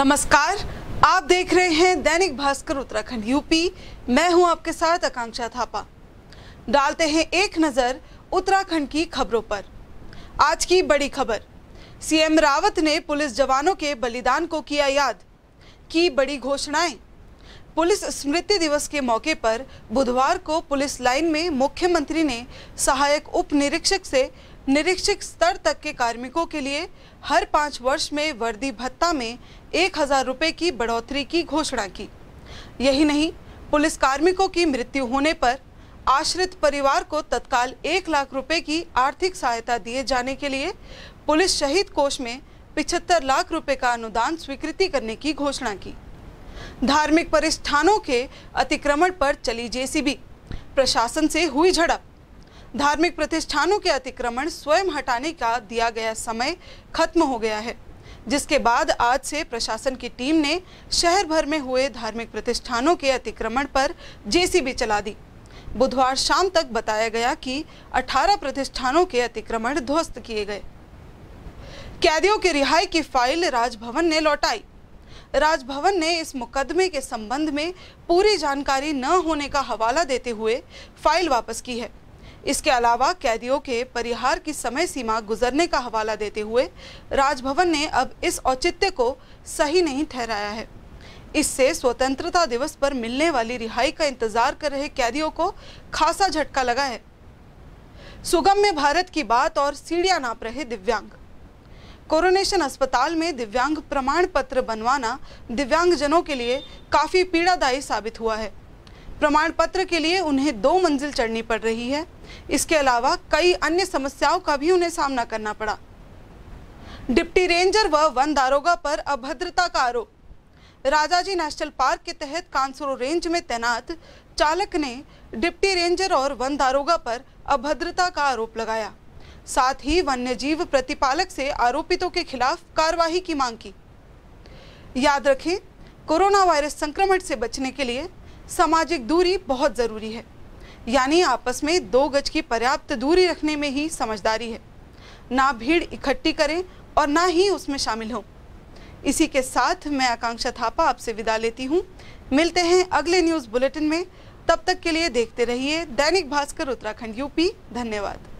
नमस्कार आप देख रहे हैं दैनिक भास्कर उत्तराखंड यूपी मैं हूं आपके साथ आकांक्षा थापा डालते हैं एक नज़र उत्तराखंड की खबरों पर आज की बड़ी खबर सीएम रावत ने पुलिस जवानों के बलिदान को किया याद की बड़ी घोषणाएं पुलिस स्मृति दिवस के मौके पर बुधवार को पुलिस लाइन में मुख्यमंत्री ने सहायक उप निरीक्षक से निरीक्षक स्तर तक के कार्मिकों के लिए हर पाँच वर्ष में वर्दी भत्ता में एक हज़ार रुपये की बढ़ोतरी की घोषणा की यही नहीं पुलिस कार्मिकों की मृत्यु होने पर आश्रित परिवार को तत्काल एक लाख रुपए की आर्थिक सहायता दिए जाने के लिए पुलिस शहीद कोष में पिछहत्तर लाख रुपए का अनुदान स्वीकृति करने की घोषणा की धार्मिक प्रतिष्ठानों के अतिक्रमण पर चली जेसीबी प्रशासन से हुई झड़प धार्मिक प्रतिष्ठानों के अतिक्रमण स्वयं हटाने का दिया गया समय खत्म हो गया है जिसके बाद आज से प्रशासन की टीम ने शहर भर में हुए धार्मिक प्रतिष्ठानों के अतिक्रमण पर जेसीबी चला दी बुधवार शाम तक बताया गया कि 18 प्रतिष्ठानों के अतिक्रमण ध्वस्त किए गए कैदियों के रिहाई की फाइल राजभवन ने लौटाई राजभवन ने इस मुकदमे के संबंध में पूरी जानकारी न होने का हवाला देते हुए फाइल वापस की है इसके अलावा कैदियों के परिहार की समय सीमा गुजरने का हवाला देते हुए राजभवन ने अब इस औचित्य को सही नहीं ठहराया है इससे स्वतंत्रता दिवस पर मिलने वाली रिहाई का इंतजार कर रहे कैदियों को खासा झटका लगा है सुगम में भारत की बात और सीढ़ियां नाप रहे दिव्यांग कोरोनेशन अस्पताल में दिव्यांग प्रमाण पत्र बनवाना दिव्यांगजनों के लिए काफ़ी पीड़ादायी साबित हुआ है प्रमाण पत्र के लिए उन्हें दो मंजिल चढ़नी पड़ रही है इसके अलावा कई अन्य समस्याओं का भी उन्हें सामना करना पड़ा डिप्टी रेंजर व वन दारोगा पर अभद्रता का आरोप राजाजी नेशनल पार्क के तहत कांसरो रेंज में तैनात चालक ने डिप्टी रेंजर और वन दारोगा पर अभद्रता का आरोप लगाया साथ ही वन्यजीव प्रतिपालक से आरोपितों के खिलाफ कार्रवाई की मांग की याद रखें कोरोना वायरस संक्रमण से बचने के लिए सामाजिक दूरी बहुत ज़रूरी है यानी आपस में दो गज की पर्याप्त दूरी रखने में ही समझदारी है ना भीड़ इकट्ठी करें और ना ही उसमें शामिल हों इसी के साथ मैं आकांक्षा थापा आपसे विदा लेती हूँ मिलते हैं अगले न्यूज़ बुलेटिन में तब तक के लिए देखते रहिए दैनिक भास्कर उत्तराखंड यूपी धन्यवाद